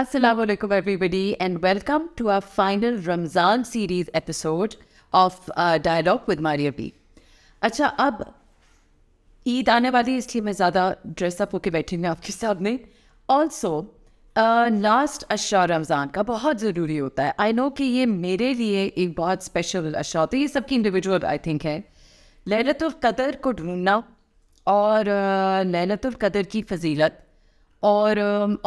Assalamualaikum, everybody, and welcome to our final Ramzan series episode of uh, Dialogue with Maria B. अच्छा अब ईद आने वाली है इसलिए मैं ज़्यादा ड्रेसअप होके बैठी हूँ आपके सामने ऑल्सो लास्ट अशा रमज़ान का बहुत ज़रूरी होता है आई नो कि ये मेरे लिए एक बहुत स्पेशल अशा होता है ये सबकी इंडिविजुअल आई थिंक है ललतुल्कदर को ढूंढना और uh, ललतुल्कदर की फजीलत और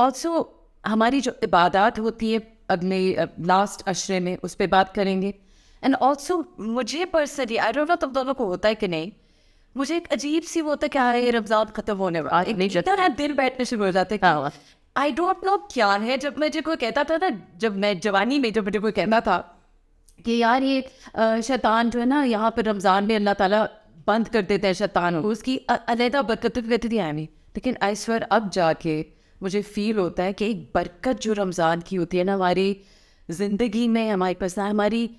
ऑल्सो um, हमारी जो इबादत होती है अगले लास्ट अशरे में उस पर बात करेंगे एंड ऑल्सो मुझे पर्सनली आई डोंट नो तुम दोनों को होता है कि नहीं मुझे एक अजीब सी वो होता है क्या है रमजान खत्म होने वाला हाँ, दिन बैठने शुरू हो जाते हैं आई डोंट नो क्या है जब मुझे कोई कहता था ना जब मैं जवानी में जब मुझे कोई कहना था कि यार ये शैतान जो है ना यहाँ पर रमज़ान में अल्लाह ताला बंद कर देते हैं शैतान उसकी अलहदा बरकत कहती थी आई लेकिन स्वर अब जाके मुझे फील होता है कि एक बरकत जो रमज़ान की होती है ना हमारी ज़िंदगी में हमारे पास ना हमारी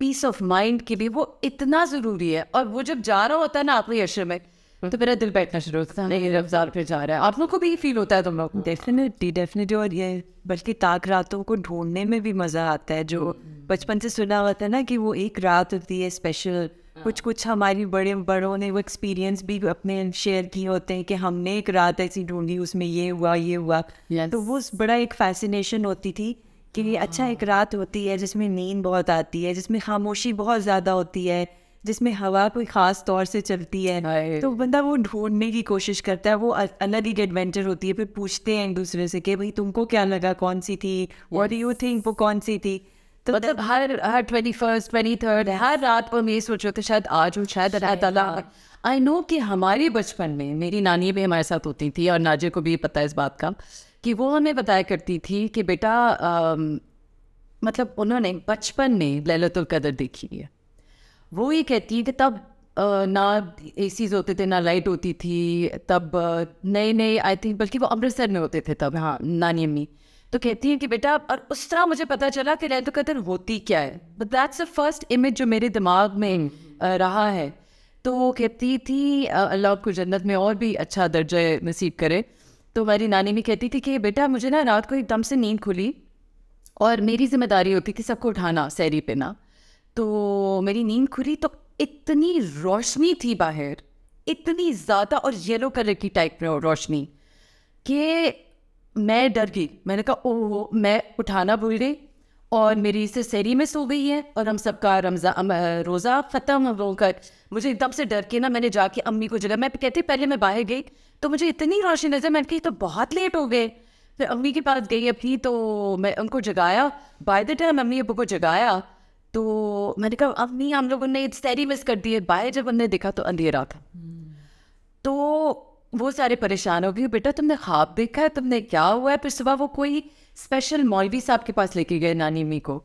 पीस ऑफ माइंड के लिए वो इतना ज़रूरी है और वो जब जा रहा होता है ना आपके अशर में हम्म। तो मेरा दिल बैठना शुरू होता है नहीं रमज़ान फिर जा रहा है आप लोग को भी ये फील होता है तुम लोग डेफिनेटली डेफिनेटली और ये बल्कि ताक रातों को ढूंढने में भी मज़ा आता है जो हम्म। बचपन से सुना होता है ना कि वो एक रात होती है स्पेशल हाँ। कुछ कुछ हमारी बड़े बड़ों ने वो एक्सपीरियंस भी अपने शेयर किए होते हैं कि हमने एक रात ऐसी ढूंढी उसमें ये हुआ ये हुआ yes. तो वो बड़ा एक फैसिनेशन होती थी कि अच्छा एक हाँ। रात होती है जिसमें नींद बहुत आती है जिसमें खामोशी बहुत ज़्यादा होती है जिसमें हवा कोई ख़ास तौर से चलती है तो बंदा वो ढूंढने की कोशिश करता है वो अलग ही एडवेंचर होती है फिर पूछते हैं एक दूसरे से कि भाई तुमको क्या लगा कौन सी थी वॉट यू थिंक वो कौन सी थी तो मतलब हर हर ट्वेंटी फर्स्ट ट्वेंटी थर्ड हर रात को मैं ये सोच रहा शायद आज हूँ शायद अल्लाह आई नो हाँ। कि हमारे बचपन में मेरी नानी भी हमारे साथ होती थी और नाजे को भी पता है इस बात का कि वो हमें बताया करती थी कि बेटा मतलब उन्होंने बचपन में ललतुल कदर देखी है वो ये कहती है कि तब ना सीज होते थे ना लाइट होती थी तब नए नए आई थिंक बल्कि वो अमृतसर में होते थे तब हाँ नानी अम्मी तो कहती हैं कि बेटा और उस तरह मुझे पता चला कि लैल कदर होती क्या है but that's the first image जो मेरे दिमाग में रहा है तो वो कहती थी अल्लाह को जन्नत में और भी अच्छा दर्जा नसीब करे तो मेरी नानी भी कहती थी कि बेटा मुझे ना रात को एकदम से नींद खुली और मेरी जिम्मेदारी होती थी सबको उठाना सैरी पे ना तो मेरी नींद खुली तो इतनी रोशनी थी बाहर इतनी ज़्यादा और येलो कलर की टाइप में रोशनी कि मैं डर गई मैंने कहा हो मैं उठाना भूल गई और मेरी से सैरी में सो गई है और हम सबका रमज़ा रोज़ा ख़त्म होकर मुझे एकदम से डर के ना मैंने जाके अम्मी को जगह मैं कहती पहले मैं बाहर गई तो मुझे इतनी रोशनी नजर मैंने कही तो बहुत लेट हो गए फिर अम्मी के पास गई अभी तो मैं उनको जगाया बाय द टाइम अम्मी अबू को जगाया तो मैंने कहा अम्मी हम लोगों ने सैरी मिस कर दी है बाहर जब हमने देखा तो अंधेरा था तो वो सारे परेशान हो गए बेटा तुमने ख्वाब देखा है तुमने क्या हुआ है फिर सुबह वो कोई स्पेशल मौलवी साहब के पास लेके गए नानी मी को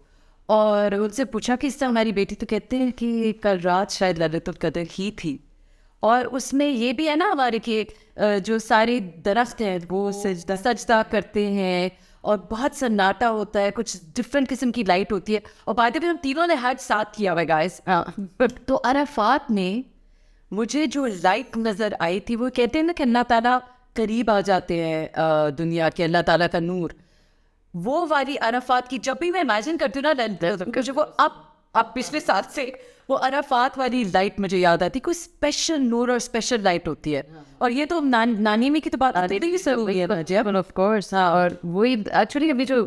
और उनसे पूछा कि इससे हमारी बेटी तो कहते हैं कि कल रात शायद ललतुल्कदर ही थी और उसमें ये भी है ना हमारे कि जो सारे दरख्त हैं वो सजदा सजदा करते हैं और बहुत सन्नाटा होता है कुछ डिफरेंट किस्म की लाइट होती है और बाद में हम तीनों ने हज साथ किया हुआ गाइस हाँ। तो अरफात में मुझे जो लाइट नज़र आई थी वो कहते हैं ना कि अल्लाह ताला करीब आ जाते हैं दुनिया के अल्लाह ताला का नूर वो वाली अरफात की जब भी मैं इमेजिन करती हूँ ना मुझे वो अब अब पिछले साल से वो अराफात वाली लाइट मुझे याद आती कोई स्पेशल नूर और स्पेशल लाइट होती है हाँ। और ये तो नान, नानी में की तो बात ऑफ तो तो है हाँ और वही एक्चुअली अभी जो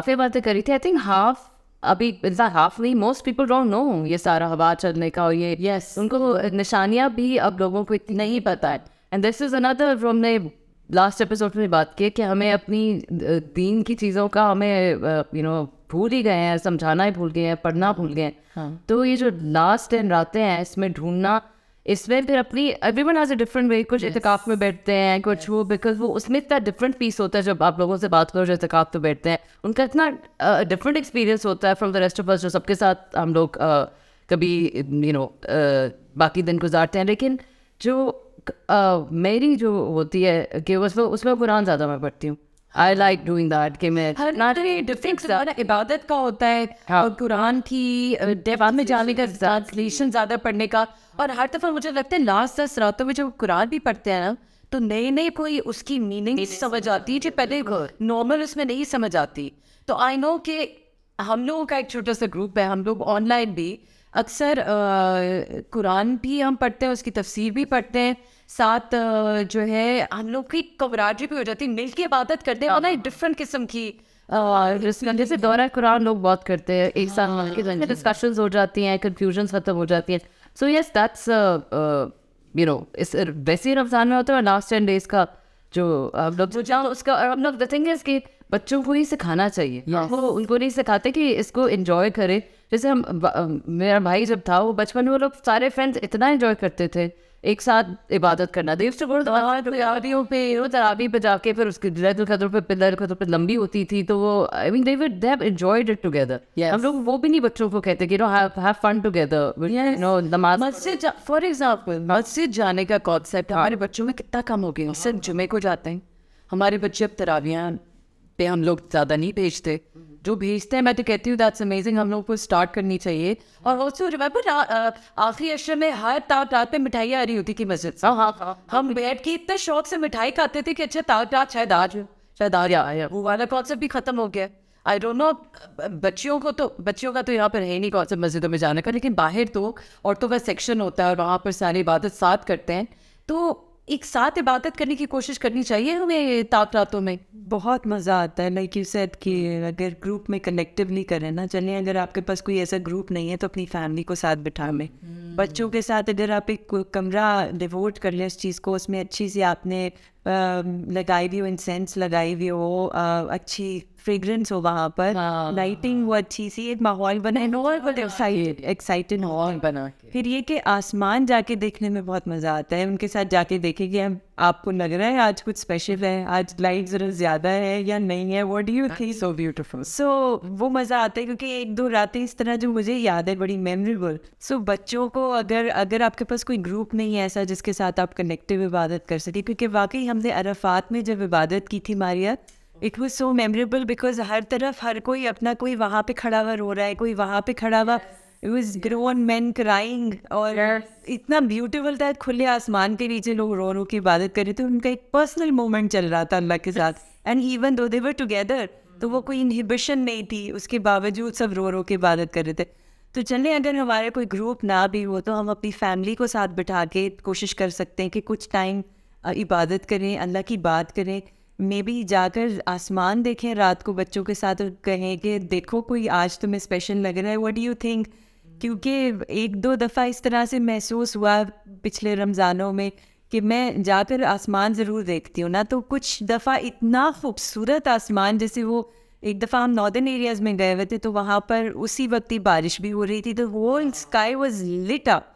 आफे बातें करी थी आई थिंक हाफ अभी halfly most people don't know ये सारा हवा चलने का और ये यस yes. उनको निशानियाँ भी अब लोगों को इतनी नहीं पता है एंड दिस इज़ अनदर हमने लास्ट एपिसोड में बात की कि हमें अपनी दीन की चीज़ों का हमें यू नो भूल ही गए हैं समझाना ही भूल गए हैं पढ़ना भूल गए हैं हाँ. तो ये जो लास्ट एंड रातें हैं इसमें ढूंढना इसमें फिर अपनी everyone has a different way कुछ yes. इतकाफ में बैठते हैं कुछ yes. वो बिकॉज वो उसमें इतना डिफरेंट पीस होता है जब आप लोगों से बात करो जो इतकाफ तो बैठते हैं उनका इतना डिफरेंट uh, एक्सपीरियंस होता है from the rest of us जो सबके साथ हम लोग uh, कभी you you know know, uh, बाकी दिन गुजारते हैं लेकिन जो uh, मेरी जो होती है कि उसमें उसमें कुरान ज़्यादा मैं पढ़ती हूँ आई लाइक डूइंग दैट कि मैं हर डिफरेंट इबादत का होता है हाँ। और कुरान की देवान में जाने का ट्रांसलेशन ज़्यादा पढ़ने का और हर दफ़ा मुझे लगता है लास्ट दस रातों में जब कुरान भी पढ़ते हैं ना तो नई नई कोई उसकी मीनिंग समझ आती है जो पहले नॉर्मल उसमें नहीं समझ आती तो आई नो कि हम लोगों का एक छोटा सा ग्रुप है हम लोग ऑनलाइन भी अक्सर कुरान भी हम पढ़ते हैं उसकी तफसीर भी पढ़ते हैं साथ जो है हम लोग की कवराजी भी हो जाती है मिल के इबादत करते हैं और ना डिफरेंट किस्म की जैसे दौरा कुरान लोग बहुत करते हैं एक साथ डिस्कशन हाँ। हो जाती हैं कन्फ्यूजन खत्म हो जाती हैं so yes that's you know इस वैसे रमज़ान में होता है लास्ट टेन डेज का जो मतलब हम लोग उसका हम लोग द थिंग इज कि बच्चों को ही सिखाना चाहिए yes. वो उनको नहीं सिखाते कि इसको इन्जॉय करें जैसे हम मेरा भाई जब था वो बचपन में वो लोग सारे फ्रेंड्स इतना इन्जॉय करते थे एक साथ इबादत करना देव से बोल पे वो तराबी पे जाके फिर उसके लैतुल कदर पे पिलर कदर पे लंबी होती थी तो वो I mean they they've they enjoyed it together हम लोग वो भी नहीं बच्चों को कहते कि no have fun together you know नमाज मस्जिद फॉर एग्जांपल मस्जिद जाने का कॉन्सेप्ट हाँ। हमारे बच्चों में कितना कम हो गया सिर्फ हाँ। जुमे को जाते हैं हमारे बच्चे अब तरावियां पे हम लोग ज़्यादा नहीं भेजते हम्म। जो भेजते हैं मैं तो कहती हूँ दैट्स अमेजिंग हम लोग को स्टार्ट करनी चाहिए हम्म। और ऑल्सो रिमेम्बर आखिरी अशर में हर ताव रात पे मिठाई आ रही होती थी मस्जिद से हाँ, हाँ, हाँ हम बैठ के इतने शौक से मिठाई खाते थे कि अच्छा ताव रात शायद आज शायद आज आया वो वाला कॉन्सेप्ट भी खत्म हो गया आई डोंट नो बच्चियों को तो बच्चियों का तो यहाँ पर है नहीं कौन कॉन्सेप्ट मस्जिदों में जाने का लेकिन बाहर तो औरतों का सेक्शन होता है और वहाँ पर सारी इबादत साथ करते हैं तो एक साथ इबादत करने की कोशिश करनी चाहिए हमें ताकतों में बहुत मज़ा आता है लाइक यू सेड कि अगर ग्रुप में कनेक्टिवली करें ना चलें अगर आपके पास कोई ऐसा ग्रुप नहीं है तो अपनी फैमिली को साथ बिठा लें hmm. हम्म। बच्चों के साथ अगर आप एक कमरा डिवोट कर लें उस चीज़ को उसमें अच्छी सी आपने लगाई हुई हो इंसेंस लगाई हुई हो अच्छी फ्रेग्रेंस हो वहाँ पर लाइटिंग हाँ। वो अच्छी सी एक माहौल बना नॉर्मल एक्साइटेड माहौल बना फिर ये कि आसमान जाके देखने में बहुत मज़ा आता है उनके साथ जाके देखे कि हम आपको लग रहा है आज कुछ स्पेशल है आज लाइट ज़रा ज़्यादा है या नहीं है what you think so beautiful so वो मज़ा आता है क्योंकि एक दो रातें इस तरह जो मुझे याद है बड़ी मेमोरेबल सो बच्चों को अगर अगर आपके पास कोई ग्रुप नहीं है ऐसा जिसके साथ आप कनेक्टिव इबादत कर सके क्योंकि वाकई हमने अरफात में जब इबादत की थी Maria it was so memorable because हर तरफ हर कोई अपना कोई वहाँ पे खड़ा हुआ रो रहा है कोई वहाँ पे खड़ा हुआ it was grown man crying और yes. इतना ब्यूटिफुल था खुले आसमान के नीचे लोग रो रो की इबादत कर रहे थे उनका एक पर्सनल मोमेंट चल रहा था अल्लाह के साथ and even though they were together तो वो कोई इनहिबिशन नहीं थी उसके बावजूद सब रो रो के इबादत कर रहे थे तो चले अगर हमारे कोई ग्रुप ना भी हो तो हम अपनी फैमिली को साथ बिठा के कोशिश कर सकते हैं कि कुछ टाइम इबादत करें अल्लाह की बात करें मे बी जाकर आसमान देखें रात को बच्चों के साथ कहें कि देखो कोई आज तुम्हें स्पेशल लग रहा है व्हाट डू यू थिंक क्योंकि एक दो दफ़ा इस तरह से महसूस हुआ पिछले रमज़ानों में कि मैं जाकर आसमान ज़रूर देखती हूँ ना तो कुछ दफ़ा इतना खूबसूरत आसमान जैसे वो एक दफ़ा हम नॉर्दर्न एरियाज़ में गए हुए थे तो वहाँ पर उसी वक्त ही बारिश भी हो रही थी तो whole sky was lit up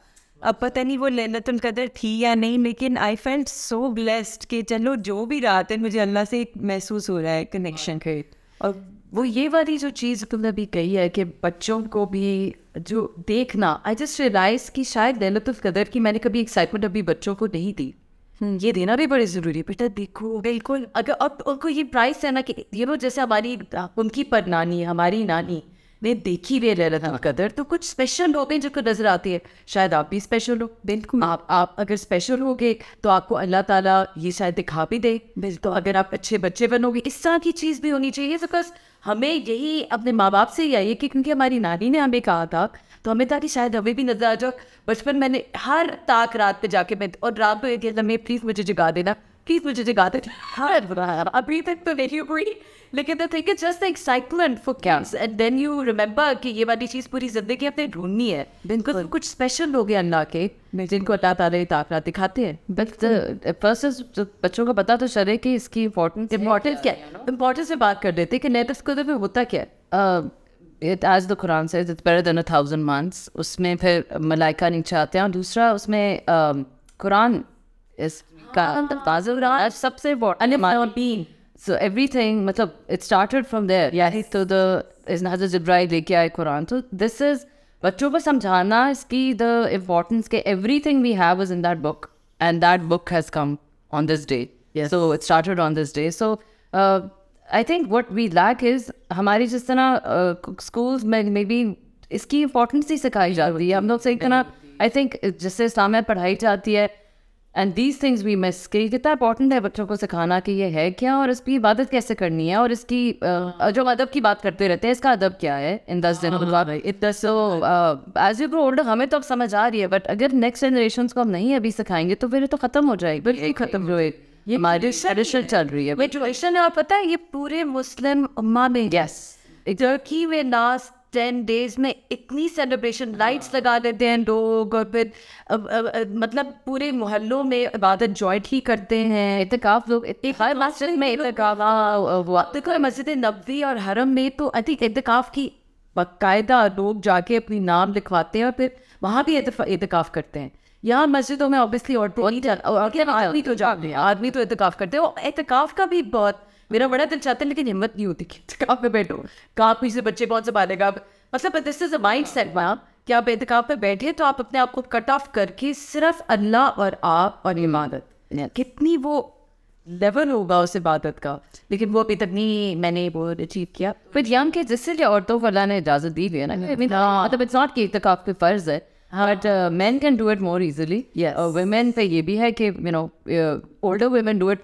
अब पता नहीं वो लनत कदर थी या नहीं लेकिन आई फेल्ट सो ब्लेस्ड कि चलो जो भी रात है मुझे अल्लाह से महसूस हो रहा है कनेक्शन के और वो ये वाली जो चीज़ तुमने अभी कही है कि बच्चों को भी जो देखना आई जस्ट रियलाइज कि शायद ललत कदर की मैंने कभी एक्साइटमेंट अभी बच्चों को नहीं दी हम्म, ये देना भी बड़े ज़रूरी है बेटा देखो बिल्कुल अगर अब उनको ये प्राइस है ना कि ये नो जैसे हमारी उनकी पर नानी हमारी नानी ने देखी हुई है ललन हाँ। कदर तो कुछ स्पेशल लोग हैं जिनको नजर आती है शायद आप भी स्पेशल हो बिल्कुल आप आप अगर स्पेशल हो गए तो आपको अल्लाह ताला ये शायद दिखा भी दे बिल्कुल तो अगर आप अच्छे बच्चे बनोगे इस तरह की चीज़ भी होनी चाहिए तो बिकॉज हमें यही अपने माँ बाप से ही आई है कि क्योंकि हमारी नानी ने हमें कहा था तो हमें था कि शायद हमें भी नजर आ जाओ बचपन मैंने हर ताक रात पे जाके मैं और रात को एक प्लीज़ मुझे जगा देना प्लीज मुझे जगा दे हर बार अभी तक तो नहीं हुई लेकिन the thing is just the excitement for कैंस एंड देन यू रिमेंबर कि ये वाली चीज़ पूरी जिंदगी अपने ढूंढनी है बिल्कुल कुछ स्पेशल लोग हैं अल्लाह के जिनको अल्लाह ताला ताकत दिखाते हैं बट फर्स्ट बच्चों को पता तो चले कि इसकी इंपॉर्टेंस इंपॉर्टेंस क्या है इंपॉर्टेंस से बात कर देते कि नए को में होता क्या है इट एज द कुरान से it's better than a thousand months उसमें फिर मलाइका नीचे आते हैं और दूसरा उसमें कुरान um, इस का मतलब सबसे सो एवरी थिंग मतलब इट स्टार्टेड फ्रॉम देयर तो द हजरत जब्राइल लेके आए कुरान तो दिस इज बच्चों को समझाना इसकी द इम्पोर्टेंस के everything we have is in that book and that book has come on this day so it started on this day so I think what we lack is हमारी जिस तरह school uh, में may be इसकी importance ही सिखाई जा रही है हम लोग से आई थिंक जिससे इस्लाम में पढ़ाई जाती है and these things we miss कि कितना इंपॉर्टेंट है बच्चों को सिखाना कि ये है क्या और इसकी इबादत कैसे करनी है और इसकी जो अदब की बात करते रहते हैं इसका अदब क्या है इन दस दिन इतना so as you grow older हमें तो अब समझ आ रही है बट अगर नेक्स्ट जनरेशन को हम नहीं अभी सिखाएंगे तो फिर तो खत्म हो जाएगी बिल्कुल खत्म हो एक ये ट्रेडिशन चल रही है ट्रेडिशन है और पता है ये पूरे मुस्लिम उम्मा में यस yes. टर्की में लास्ट टेन डेज में इतनी सेलिब्रेशन लाइट्स लगा लेते हैं लोग और फिर मतलब पूरे मोहल्लों में इबादत जॉइंट ही करते हैं इतकाफ लोग हर मस्जिद में हाँ, हाँ, मस्जिद नबी और हरम में तो आई थिंक इतकाफ की बाकायदा लोग जाके अपनी नाम लिखवाते हैं और फिर वहाँ भी इतकाफ करते हैं यहाँ मस्जिदों में ऑब्वियसली और तो आदमी तो जाते हैं आदमी तो इतकाफ करते हैं इतकाफ का भी बहुत मेरा बड़ा दिल चाहता है लेकिन हिम्मत नहीं होती कि कहाँ पे बैठो कहाँ पीछे बच्चे कौन से पालेगा मतलब this is a mindset ma'am कि आप एहतिकाब पे बैठे तो आप अपने आप को कट ऑफ करके सिर्फ अल्लाह और आप और इमादत कितनी वो लेवल होगा उस इबादत का लेकिन वो अभी तक नहीं मैंने वो अचीव किया बट यंग के जिससे जो औरतों को अल्लाह ने इजाज़त दी हुई है ना हाँ। मतलब इट्स नॉट कि एहतिकाब पे फ़र्ज़ है but man can do it more easily women पे ये भी है कि you know older women do it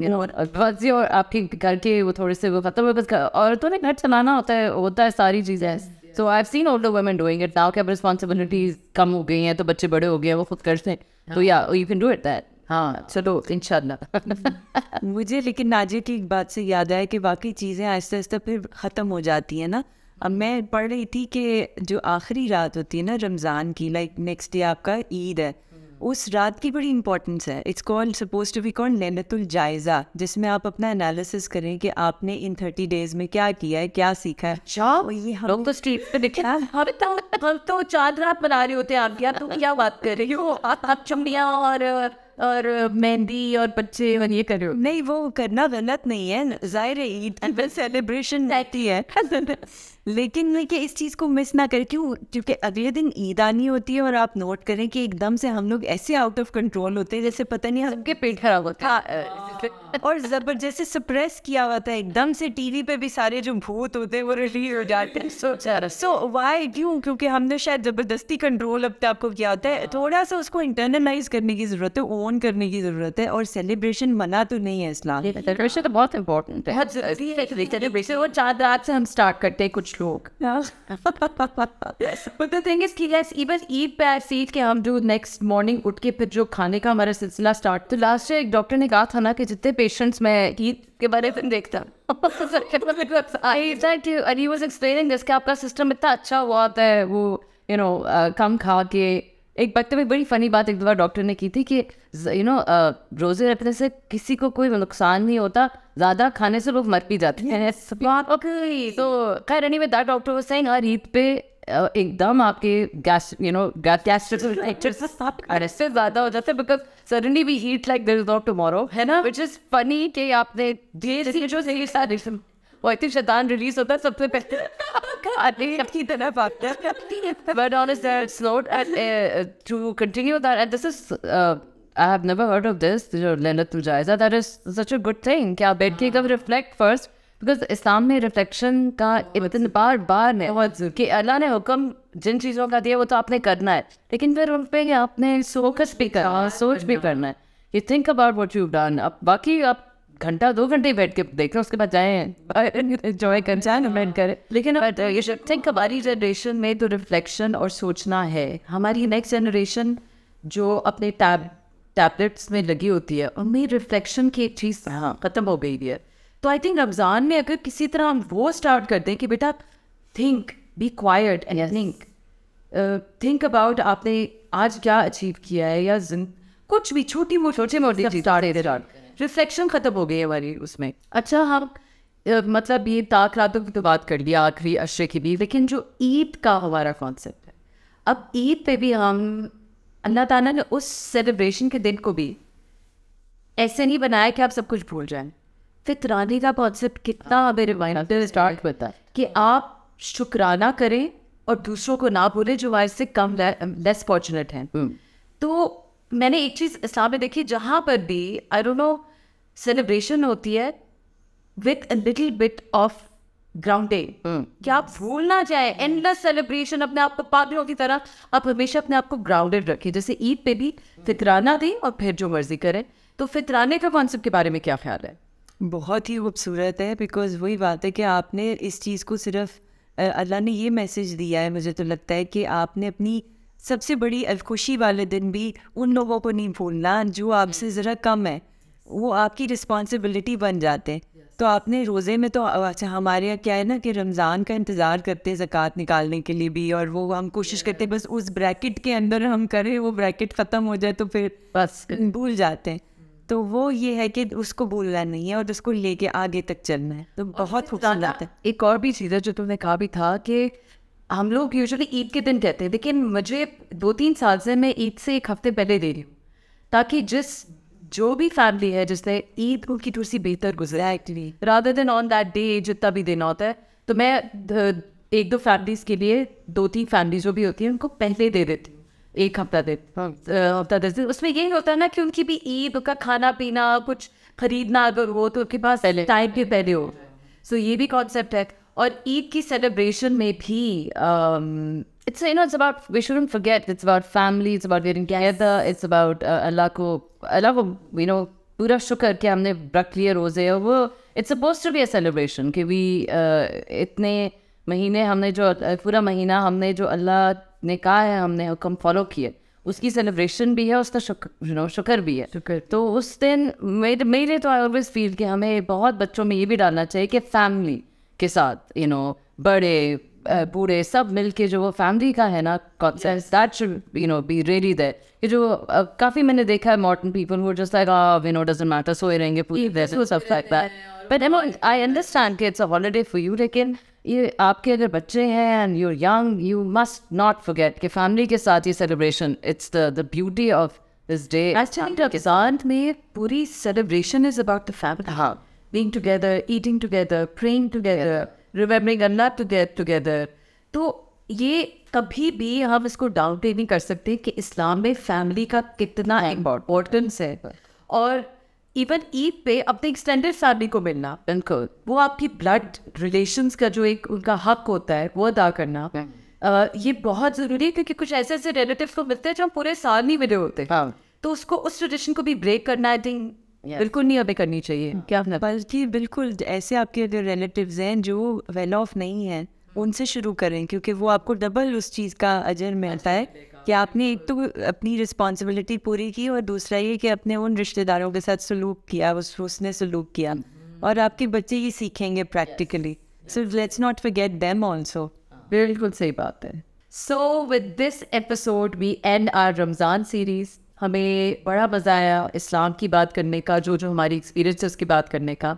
बस ये और आपके घर के वो थोड़े से वो खत्म है बस औरतों ने घर चलाना होता है होता है सारी चीज़ें so I have seen older women doing it now कि अब रिस्पॉन्सिबिलिटीज कम हो गई हैं तो बच्चे बड़े हो गए हैं वो खुद करते हैं हाँ। तो या you can do it that हाँ चलो इंशाल्लाह मुझे लेकिन नाजिया की एक बात से याद आया कि बाकी चीज़ें आहिस्ता आहिस्ता फिर ख़त्म हो जाती है ना अब मैं पढ़ रही थी कि जो आखिरी रात होती है ना रमज़ान की लाइक नेक्स्ट डे आपका ईद है उस रात की बड़ी इंपॉर्टेंस है it's called suppose to be called नैनतुल जायज़ा जिसमें आप अपना एनालिसिस करें कि आपने इन थर्टी डेज में क्या किया है क्या सीखा है लोग तो स्ट्रीट पे दिखे हम तो हम तो चार रात बना रहे होते हैं आप क्या तुम क्या बात कर रही हो आप चुमिया और और मेहंदी और बच्चे और ये करो नहीं वो करना गलत नहीं है जाहिर है सेलिब्रेशन रहती है लेकिन कि इस चीज़ को मिस ना करें क्यों क्योंकि अगले दिन ईद आनी होती है और आप नोट करें कि एकदम से हम लोग ऐसे आउट ऑफ कंट्रोल होते हैं जैसे पता नहीं सबके पेट खराब होता है हाँ, और जबरदस्ती सप्रेस किया हुआ था एकदम से टीवी पे भी सारे जो भूत होते हैं वो रिलीज हो जाते हैं सो सो वाई क्यों क्योंकि हमने शायद जबरदस्ती कंट्रोल अब तक आपको किया होता है हाँ। थोड़ा सा उसको इंटरनलाइज करने की जरूरत है ओन करने की जरूरत है और सेलिब्रेशन मना तो नहीं है इस्लाम सेलिब्रेशन तो बहुत इम्पोर्टेंट है सेलिब्रेशन वो चार रात से हम स्टार्ट करते हैं कुछ लोग बट द थिंग इज कि यस इवन ईद पे आई फील कि हम जो नेक्स्ट मॉर्निंग उठ के फिर जो खाने का हमारा सिलसिला स्टार्ट तो लास्ट एक डॉक्टर ने कहा था ना कि जितने पेशेंट्स मैं ईद के बारे में देखता आपका सिस्टम इतना अच्छा हुआ था वो यू नो कम खा के एक बात में तो बड़ी फ़नी बात एक दफ़ा डॉक्टर ने की थी कि यू नो रोज़े रखने से किसी को कोई नुकसान नहीं होता ज़्यादा खाने से लोग मर भी जाते हैं तो खैर एनी में दैट डॉक्टर वो सही हर ईद पे uh, एकदम आपके गैस यू नो से ज़्यादा हो जाते because suddenly we heat like this not tomorrow है ना विच इज़ फनी कि आपने जो वो आई थिंक शैतान रिलीज होता है सबसे पहले की तरह भागता but honest it's not to continue that and this is I have never heard of this, जो Leonard Tuljaisa, that is such a good thing कि आप बैठ के कब रिफ्लेक्ट फर्स्ट बिकॉज इस्लाम में रिफ्लेक्शन का इतने बार बार है कि अल्लाह ने हुक्म जिन चीज़ों का दिया वो तो आपने करना है लेकिन फिर उन पर आपने सोच भी करना सोच भी करना है you think about what you done अब बाकी आप घंटा दो घंटे बैठ के देख रहे उसके बाद जाए एंजॉय कर जाए लेकिन uh, हमारी जनरेशन में तो रिफ्लेक्शन और सोचना है हमारी नेक्स्ट जनरेशन जो अपने टैब टैबलेट्स में लगी होती है उनमें रिफ्लेक्शन की चीज़ हाँ ख़त्म हो गई है तो आई थिंक रमज़ान में अगर किसी तरह हम वो स्टार्ट कर दें कि बेटा think be quiet and think think about आपने आज क्या अचीव किया है या कुछ भी छोटी मोटी छोटे मोटी स्टार्ट रिफ्लेक्शन ख़त्म हो गई है हमारी उसमें अच्छा हम मतलब ये ताक रातों की तो बात कर लिया आखिरी अशरे की भी लेकिन जो ईद का हमारा कॉन्सेप्ट है अब ईद पे भी हम अल्लाह ताला ने उस सेलिब्रेशन के दिन को भी ऐसे नहीं बनाया कि आप सब कुछ भूल जाएं फितरानी का कॉन्सेप्ट कितना हमें रिमाइंडर स्टार्ट होता है कि आप शुक्राना करें और दूसरों को ना भूलें जो हमारे से कम लेस फॉर्चुनेट हैं हम्म। तो मैंने एक चीज़ इस्लाम में देखी जहाँ पर भी आई डोंट नो सेलिब्रेशन होती है with little bit of grounding क्या आप भूलना चाहें एंडलेस सेलिब्रेशन अपने आप को पागलों की तरह आप हमेशा अपने आप को ग्राउंडेड रखें जैसे ईद पे भी फितराना दें और फिर जो मर्जी करें तो फितराने का कॉन्सेप्ट के बारे में क्या ख्याल है बहुत ही खूबसूरत है बिकॉज वही बात है कि आपने इस चीज़ को सिर्फ अल्लाह ने ये मैसेज दिया है मुझे तो लगता है कि आपने अपनी सबसे बड़ी खुशी वाले दिन भी उन लोगों को नहीं भूलना जो आपसे ज़रा कम है वो आपकी रिस्पॉन्सिबिलिटी बन जाते हैं yes. तो आपने रोज़े में तो अच्छा हमारे यहाँ क्या है ना कि रमज़ान का इंतज़ार करते हैं ज़क़़त निकालने के लिए भी और वो हम कोशिश करते हैं बस उस ब्रैकेट के अंदर हम करें वो ब्रैकेट ख़त्म हो जाए तो फिर बस hmm. भूल जाते हैं hmm. तो वो ये है कि उसको भूलना नहीं है और उसको लेके आगे तक चलना है तो बहुत खूबसूरत है एक और भी चीज़ है जो तुमने कहा भी था कि हम लोग यूजुअली ईद के दिन कहते हैं लेकिन मुझे दो तीन साल से मैं ईद से एक हफ्ते पहले दे रही हूँ ताकि जिस hmm. जो भी फैमिली है जिसने ईद को की टूसी तो बेहतर गुजरा actually rather than on that day जितना भी दिन होता है तो मैं एक दो फैमिलीज के लिए दो तीन फैमिली जो भी होती है उनको पहले दे देती हूँ एक हफ्ता दे हाँ। हफ्ता दस दिन उसमें यही होता है ना कि उनकी भी ईद का खाना पीना कुछ खरीदना अगर हो तो उनके पास टाइम भी पहले हो सो so, ये भी कॉन्सेप्ट है और ईद की सेलिब्रेशन में भी it's you know it's about we shouldn't forget it's about family it's about getting together it's about uh, Allah को Allah को you know पूरा शुक्र कि हमने रख लिए रोज़े और वो it's suppose to be a celebration कि वी इतने महीने हमने जो पूरा महीना हमने जो अल्लाह ने कहा है हमने हुक्म फॉलो किए उसकी सेलिब्रेशन भी है उसका शुक्र नो शुक्र भी है शुक्र तो उस दिन मेरे मेरे तो आई ऑलवेज फील कि हमें बहुत बच्चों में ये भी डालना चाहिए कि फैमिली के साथ यू you नो know, बड़े पूरे सब मिल के जो वो फैमिली का है ना concept that should you know be ready there जो काफ़ी मैंने देखा है modern people who just like you know matter सोए रहेंगे सब like that but I understand कि it's a holiday for you लेकिन ये आपके अगर बच्चे हैं and you young you must not forget कि फैमिली के साथ ये celebration it's the the beauty of this day actually में पूरी celebration is about the family हाँ being together, eating together, praying together, remembering Allah to get together तो ये कभी भी हम इसको डाउट ही नहीं कर सकते कि इस्लाम में फैमिली का कितना इम्पोर्टेंस है और इवन ईद पे अपने एक्सटेंडेड फैमिली को मिलना बिल्कुल वो आपकी ब्लड रिलेशंस का जो एक उनका हक होता है वो अदा करना आ, ये बहुत ज़रूरी है क्योंकि कुछ ऐसे ऐसे रिलेटिव को मिलते हैं जो हम पूरे साल नहीं मिले होते हाँ. तो उसको उस ट्रेडिशन को भी ब्रेक करना आई थिंक बिल्कुल नहीं अभी करनी चाहिए हाँ। क्या अपना मतलब? बल्कि बिल्कुल ऐसे आपके अगर रिलेटिव हैं जो वेल ऑफ नहीं है हाँ। उनसे शुरू करें क्योंकि वो आपको डबल उस चीज़ का अजर मिलता है कि हाँ। आपने एक तो अपनी रिस्पॉन्सिबिलिटी पूरी की और दूसरा ये कि अपने उन रिश्तेदारों के साथ सलूक किया उस उसने सलूक किया हम्म। और आपके बच्चे ये सीखेंगे practically so let's not forget them also बिल्कुल सही बात है so with this episode we end our Ramzan series हमें बड़ा मज़ा आया इस्लाम की बात करने का जो जो हमारी एक्सपीरियंसेस की बात करने का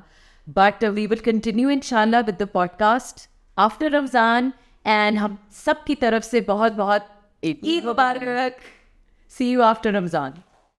बट वी विल कंटिन्यू इन शाला with the podcast after Ramzan and हम सब की तरफ से बहुत बहुत ईद मुबारक सी यू आफ्टर रमज़ान